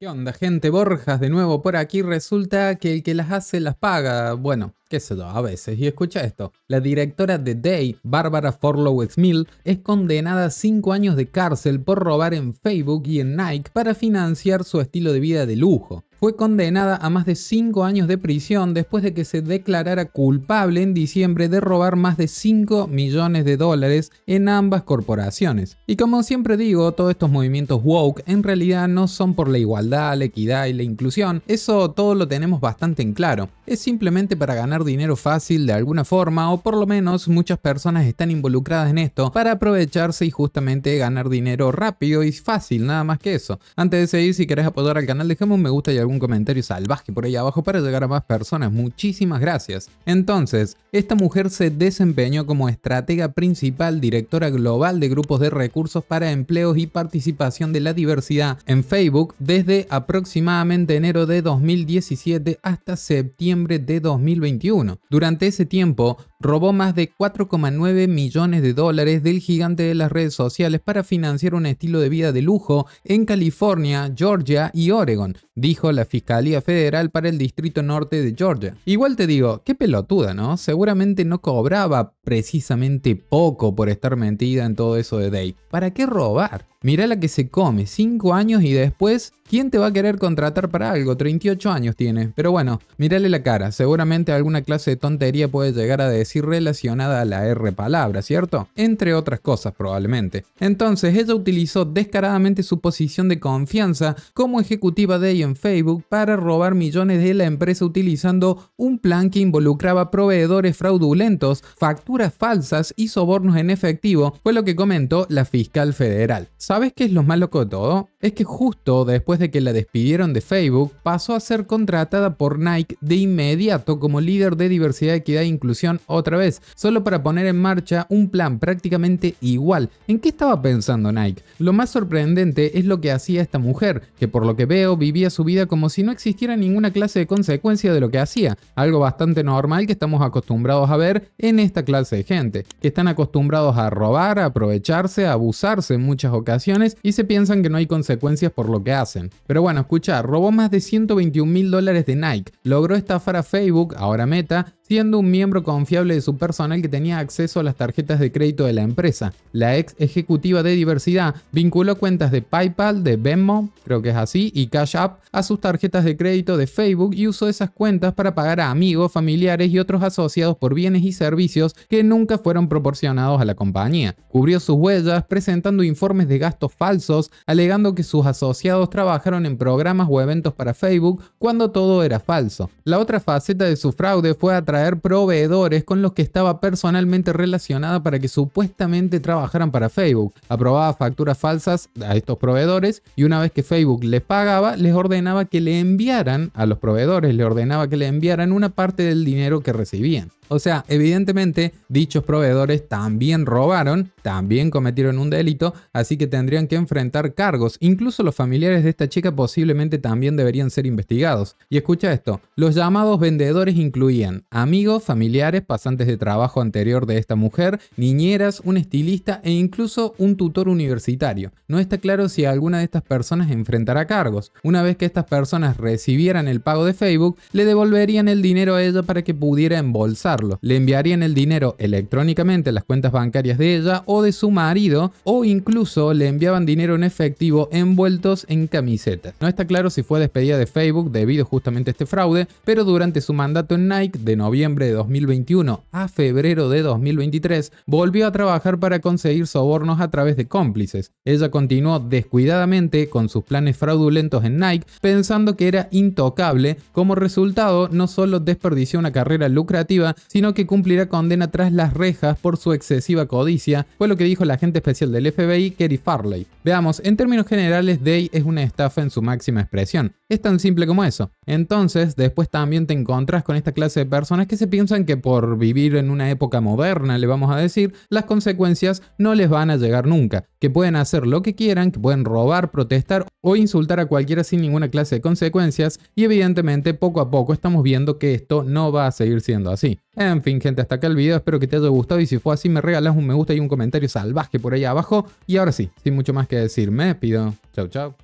¿Qué onda, gente? Borjas de nuevo por aquí. Resulta que el que las hace las paga. Bueno, que se da a veces. Y escucha esto, la directora de Day, Barbara Forlow Smith, es condenada a 5 años de cárcel por robar en Facebook y en Nike para financiar su estilo de vida de lujo fue condenada a más de 5 años de prisión después de que se declarara culpable en diciembre de robar más de 5 millones de dólares en ambas corporaciones. Y como siempre digo, todos estos movimientos woke en realidad no son por la igualdad, la equidad y la inclusión, eso todo lo tenemos bastante en claro, es simplemente para ganar dinero fácil de alguna forma o por lo menos muchas personas están involucradas en esto para aprovecharse y justamente ganar dinero rápido y fácil, nada más que eso. Antes de seguir, si querés apoyar al canal, déjame un me gusta y algún comentario salvaje por ahí abajo para llegar a más personas. Muchísimas gracias. Entonces, esta mujer se desempeñó como estratega principal, directora global de grupos de recursos para empleos y participación de la diversidad en Facebook desde aproximadamente enero de 2017 hasta septiembre de 2021 durante ese tiempo, robó más de 4,9 millones de dólares del gigante de las redes sociales para financiar un estilo de vida de lujo en California, Georgia y Oregon, dijo la Fiscalía Federal para el Distrito Norte de Georgia. Igual te digo, qué pelotuda, ¿no? Seguramente no cobraba precisamente poco por estar mentida en todo eso de Dave. ¿Para qué robar? Mirá la que se come, 5 años y después, ¿quién te va a querer contratar para algo? 38 años tiene. Pero bueno, mirale la cara, seguramente alguna clase de tontería puede llegar a decir y relacionada a la R palabra, ¿cierto? Entre otras cosas probablemente. Entonces ella utilizó descaradamente su posición de confianza como ejecutiva de ella en Facebook para robar millones de la empresa utilizando un plan que involucraba proveedores fraudulentos, facturas falsas y sobornos en efectivo, fue lo que comentó la fiscal federal. ¿Sabes qué es lo más loco de todo? Es que justo después de que la despidieron de Facebook, pasó a ser contratada por Nike de inmediato como líder de diversidad, equidad e inclusión otra vez, solo para poner en marcha un plan prácticamente igual. ¿En qué estaba pensando Nike? Lo más sorprendente es lo que hacía esta mujer, que por lo que veo vivía su vida como si no existiera ninguna clase de consecuencia de lo que hacía, algo bastante normal que estamos acostumbrados a ver en esta clase de gente, que están acostumbrados a robar, a aprovecharse, a abusarse en muchas ocasiones y se piensan que no hay consecuencias por lo que hacen. Pero bueno, escucha, robó más de 121 mil dólares de Nike, logró estafar a Facebook, ahora Meta, siendo un miembro confiable de su personal que tenía acceso a las tarjetas de crédito de la empresa. La ex ejecutiva de diversidad vinculó cuentas de PayPal, de Venmo, creo que es así, y Cash App a sus tarjetas de crédito de Facebook y usó esas cuentas para pagar a amigos, familiares y otros asociados por bienes y servicios que nunca fueron proporcionados a la compañía. Cubrió sus huellas presentando informes de gastos falsos, alegando que sus asociados trabajaron en programas o eventos para Facebook cuando todo era falso. La otra faceta de su fraude fue a proveedores con los que estaba personalmente relacionada para que supuestamente trabajaran para Facebook. Aprobaba facturas falsas a estos proveedores y una vez que Facebook les pagaba, les ordenaba que le enviaran a los proveedores, le ordenaba que le enviaran una parte del dinero que recibían. O sea, evidentemente dichos proveedores también robaron, también cometieron un delito, así que tendrían que enfrentar cargos. Incluso los familiares de esta chica posiblemente también deberían ser investigados. Y escucha esto, los llamados vendedores incluían amigos, familiares, pasantes de trabajo anterior de esta mujer, niñeras, un estilista e incluso un tutor universitario. No está claro si alguna de estas personas enfrentará cargos. Una vez que estas personas recibieran el pago de Facebook, le devolverían el dinero a ella para que pudiera embolsar le enviarían el dinero electrónicamente a las cuentas bancarias de ella o de su marido o incluso le enviaban dinero en efectivo envueltos en camisetas. No está claro si fue despedida de Facebook debido justamente a este fraude, pero durante su mandato en Nike de noviembre de 2021 a febrero de 2023 volvió a trabajar para conseguir sobornos a través de cómplices. Ella continuó descuidadamente con sus planes fraudulentos en Nike pensando que era intocable, como resultado no solo desperdició una carrera lucrativa, sino que cumplirá condena tras las rejas por su excesiva codicia, fue lo que dijo el agente especial del FBI, Kerry Farley. Veamos, en términos generales, Day es una estafa en su máxima expresión. Es tan simple como eso. Entonces, después también te encontrás con esta clase de personas que se piensan que por vivir en una época moderna, le vamos a decir, las consecuencias no les van a llegar nunca que pueden hacer lo que quieran, que pueden robar, protestar o insultar a cualquiera sin ninguna clase de consecuencias y evidentemente poco a poco estamos viendo que esto no va a seguir siendo así. En fin gente, hasta acá el video, espero que te haya gustado y si fue así me regalas un me gusta y un comentario salvaje por ahí abajo y ahora sí, sin mucho más que decir, me pido chao chao.